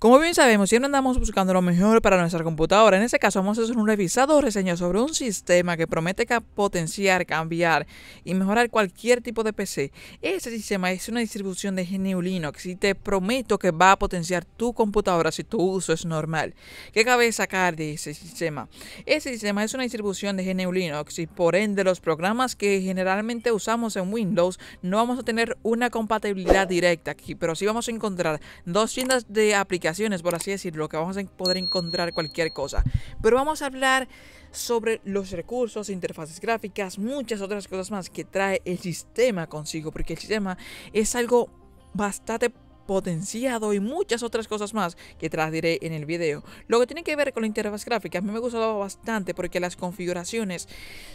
Como bien sabemos, siempre andamos buscando lo mejor para nuestra computadora. En este caso vamos a hacer un revisado o reseña sobre un sistema que promete potenciar, cambiar y mejorar cualquier tipo de PC. ese sistema es una distribución de GNU Linux y te prometo que va a potenciar tu computadora si tu uso es normal. ¿Qué cabe sacar de ese sistema? ese sistema es una distribución de GNU Linux y por ende los programas que generalmente usamos en Windows no vamos a tener una compatibilidad directa aquí, pero sí vamos a encontrar dos tiendas de aplicaciones por así decirlo, que vamos a poder encontrar cualquier cosa. Pero vamos a hablar sobre los recursos, interfaces gráficas, muchas otras cosas más que trae el sistema consigo, porque el sistema es algo bastante potenciado y muchas otras cosas más que te diré en el video. Lo que tiene que ver con la interfaz gráfica a mí me ha bastante porque las configuraciones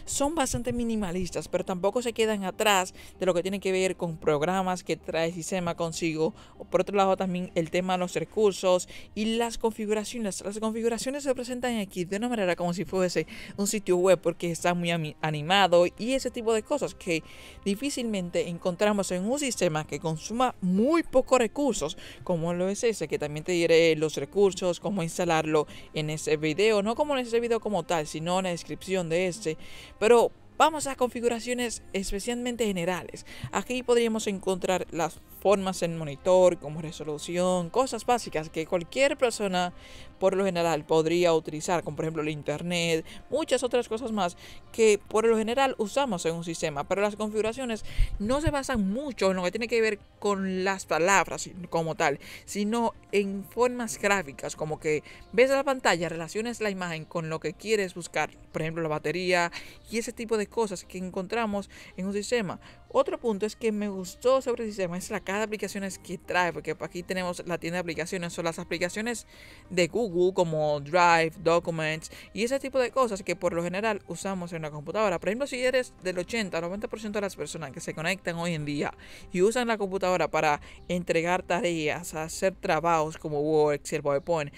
son bastante minimalistas, pero tampoco se quedan atrás de lo que tiene que ver con programas que trae sistema consigo. Por otro lado también el tema de los recursos y las configuraciones. Las configuraciones se presentan aquí de una manera como si fuese un sitio web porque está muy animado y ese tipo de cosas que difícilmente encontramos en un sistema que consuma muy poco recursos como lo es ese, que también te diré los recursos, cómo instalarlo en ese video, no como en ese video como tal, sino en la descripción de este, pero Vamos a configuraciones especialmente generales. Aquí podríamos encontrar las formas en monitor, como resolución, cosas básicas que cualquier persona por lo general podría utilizar, como por ejemplo el internet, muchas otras cosas más que por lo general usamos en un sistema, pero las configuraciones no se basan mucho en lo que tiene que ver con las palabras como tal, sino en formas gráficas, como que ves la pantalla, relaciones la imagen con lo que quieres buscar, por ejemplo la batería y ese tipo de cosas que encontramos en un sistema. Otro punto es que me gustó sobre el sistema es la cada de aplicaciones que trae, porque aquí tenemos la tienda de aplicaciones son las aplicaciones de Google como Drive, Documents y ese tipo de cosas que por lo general usamos en una computadora. Por ejemplo, si eres del 80 al 90% de las personas que se conectan hoy en día y usan la computadora para entregar tareas, hacer trabajos como Word, Excel, PowerPoint,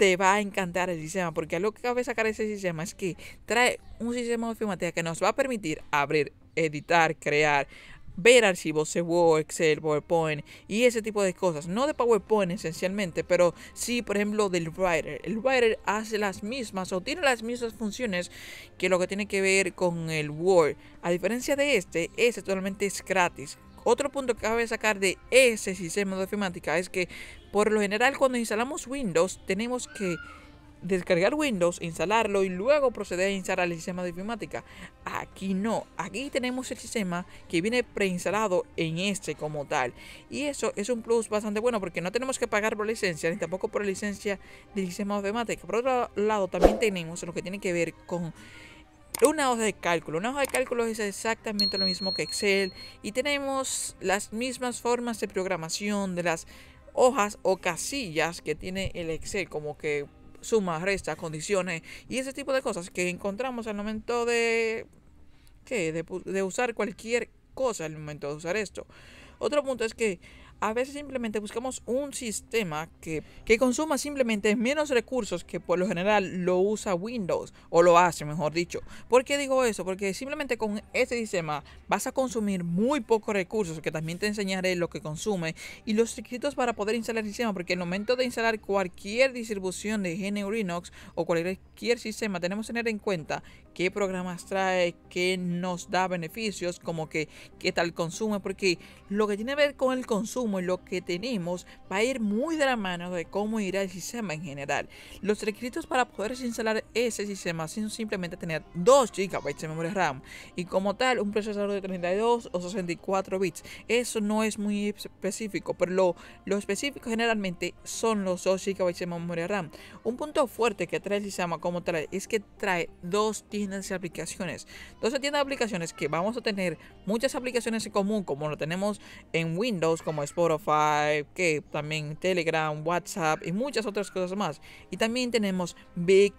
te va a encantar el sistema, porque lo que cabe sacar ese sistema es que trae un sistema de filmatea que nos va a permitir abrir, editar, crear, ver archivos de Word, Excel, PowerPoint y ese tipo de cosas. No de PowerPoint esencialmente, pero sí, por ejemplo, del Writer. El Writer hace las mismas o tiene las mismas funciones que lo que tiene que ver con el Word. A diferencia de este, este totalmente es gratis. Otro punto que cabe sacar de ese sistema de ofimática es que por lo general cuando instalamos Windows tenemos que descargar Windows, instalarlo y luego proceder a instalar el sistema de informática. Aquí no, aquí tenemos el sistema que viene preinstalado en este como tal. Y eso es un plus bastante bueno porque no tenemos que pagar por licencia ni tampoco por licencia del sistema de informática. Por otro lado, también tenemos lo que tiene que ver con una hoja de cálculo. Una hoja de cálculo es exactamente lo mismo que Excel y tenemos las mismas formas de programación de las hojas o casillas que tiene el Excel, como que suma, resta condiciones y ese tipo de cosas que encontramos al momento de, de usar cualquier cosa, al momento de usar esto. Otro punto es que a veces simplemente buscamos un sistema que, que, consuma simplemente menos recursos que por lo general lo usa Windows o lo hace, mejor dicho. ¿Por qué digo eso? Porque simplemente con este sistema vas a consumir muy pocos recursos, que también te enseñaré lo que consume y los requisitos para poder instalar el sistema, porque en el momento de instalar cualquier distribución de GNU Linux o cualquier sistema, tenemos que tener en cuenta qué programas trae, qué nos da beneficios, como que qué tal consume porque lo que tiene que ver con el consumo y lo que tenemos va a ir muy de la mano de cómo irá el sistema en general. Los requisitos para poder instalar ese sistema sin simplemente tener 2 GB de memoria RAM y como tal un procesador de 32 o 64 bits, eso no es muy específico, pero lo, lo específico generalmente son los 2 GB de memoria RAM. Un punto fuerte que trae el sistema como tal es que trae dos tiendas aplicaciones. Entonces tiene aplicaciones que vamos a tener muchas aplicaciones en común, como lo tenemos en Windows, como Spotify, que también Telegram, WhatsApp y muchas otras cosas más. Y también tenemos Big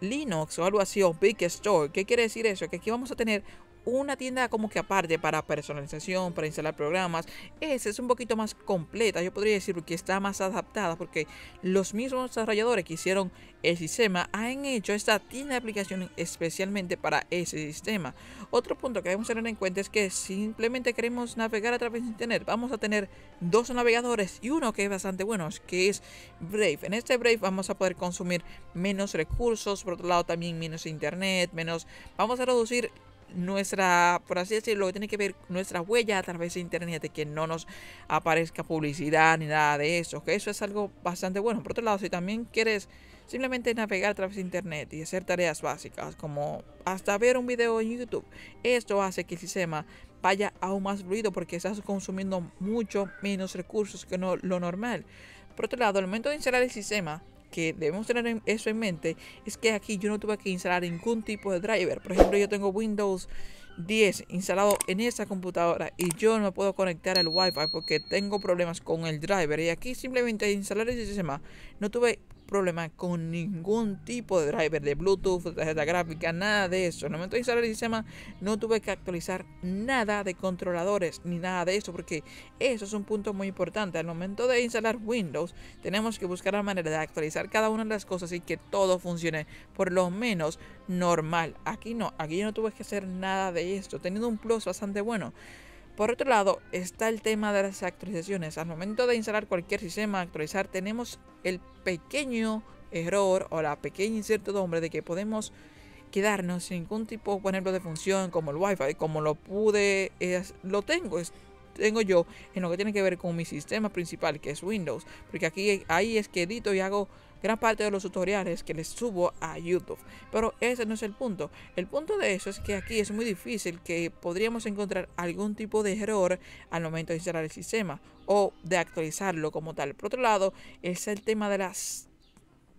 Linux o algo así, o Big Store. ¿Qué quiere decir eso? Que aquí vamos a tener una tienda como que aparte para personalización, para instalar programas. Esa es un poquito más completa, yo podría decir, que está más adaptada, porque los mismos desarrolladores que hicieron el sistema han hecho esta tienda de aplicación especialmente para ese sistema. Otro punto que debemos tener en cuenta es que simplemente queremos navegar a través de Internet. Vamos a tener dos navegadores y uno que es bastante bueno, que es Brave. En este Brave vamos a poder consumir menos recursos, por otro lado también menos Internet, menos... Vamos a reducir nuestra, por así decirlo, que tiene que ver nuestra huella a través de internet, que no nos aparezca publicidad ni nada de eso, que eso es algo bastante bueno. Por otro lado, si también quieres simplemente navegar a través de internet y hacer tareas básicas, como hasta ver un video en YouTube, esto hace que el sistema vaya aún más fluido porque estás consumiendo mucho menos recursos que no, lo normal. Por otro lado, al momento de instalar el sistema, que debemos tener eso en mente es que aquí yo no tuve que instalar ningún tipo de driver. Por ejemplo, yo tengo Windows 10 instalado en esa computadora y yo no puedo conectar el Wi-Fi porque tengo problemas con el driver. Y aquí simplemente instalar el sistema no tuve problema con ningún tipo de driver de Bluetooth, tarjeta gráfica, nada de eso. En el momento de instalar el sistema no tuve que actualizar nada de controladores ni nada de eso porque eso es un punto muy importante. Al momento de instalar Windows tenemos que buscar la manera de actualizar cada una de las cosas y que todo funcione por lo menos normal. Aquí no, aquí yo no tuve que hacer nada de esto, teniendo un plus bastante bueno. Por otro lado, está el tema de las actualizaciones. Al momento de instalar cualquier sistema, actualizar, tenemos el pequeño error o la pequeña incertidumbre de que podemos quedarnos sin ningún tipo, por ejemplo, de función como el Wi-Fi, como lo pude, lo tengo, tengo yo en lo que tiene que ver con mi sistema principal, que es Windows, porque aquí ahí es que edito y hago gran parte de los tutoriales que les subo a YouTube. Pero ese no es el punto. El punto de eso es que aquí es muy difícil que podríamos encontrar algún tipo de error al momento de instalar el sistema o de actualizarlo como tal. Por otro lado, es el tema de las,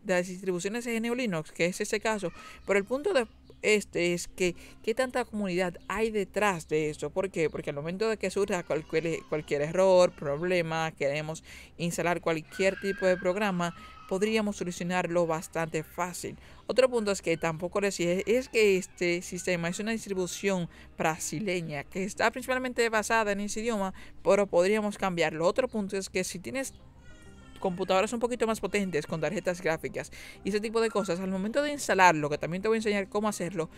de las distribuciones GNU Linux, que es ese caso. Pero el punto de este es que qué tanta comunidad hay detrás de esto. ¿Por qué? Porque al momento de que surja cualquier error, problema, queremos instalar cualquier tipo de programa, podríamos solucionarlo bastante fácil. Otro punto es que tampoco les dije es que este sistema es una distribución brasileña que está principalmente basada en ese idioma, pero podríamos cambiarlo. Otro punto es que si tienes computadoras un poquito más potentes con tarjetas gráficas y ese tipo de cosas, al momento de instalarlo, que también te voy a enseñar cómo hacerlo,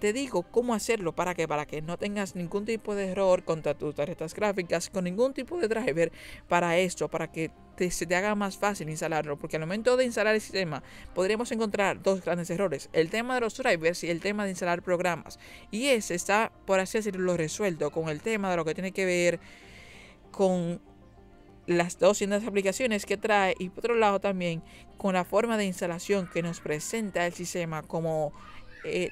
te digo cómo hacerlo para que para que no tengas ningún tipo de error contra tus tarjetas gráficas, con ningún tipo de driver para esto, para que se te haga más fácil instalarlo, porque al momento de instalar el sistema podríamos encontrar dos grandes errores, el tema de los drivers y el tema de instalar programas. Y ese está, por así decirlo, resuelto con el tema de lo que tiene que ver con las 200 aplicaciones que trae y por otro lado también con la forma de instalación que nos presenta el sistema como eh,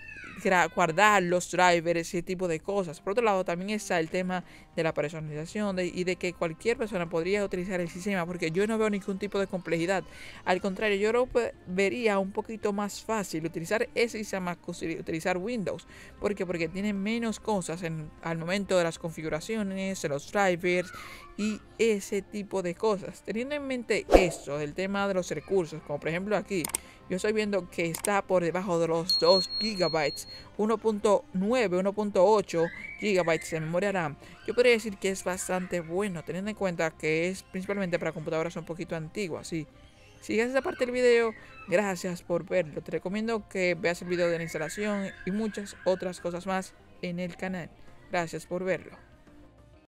guardar los drivers y ese tipo de cosas. Por otro lado, también está el tema de la personalización y de que cualquier persona podría utilizar el sistema, porque yo no veo ningún tipo de complejidad. Al contrario, yo lo vería un poquito más fácil utilizar ese sistema utilizar Windows. porque Porque tiene menos cosas en, al momento de las configuraciones, de los drivers y ese tipo de cosas. Teniendo en mente esto del tema de los recursos, como por ejemplo aquí, yo estoy viendo que está por debajo de los 2 gigabytes 1.9 1.8 gigabytes de memoria RAM yo podría decir que es bastante bueno teniendo en cuenta que es principalmente para computadoras un poquito antiguas sí si llegas esta parte del video, gracias por verlo. Te recomiendo que veas el video de la instalación y muchas otras cosas más en el canal. Gracias por verlo.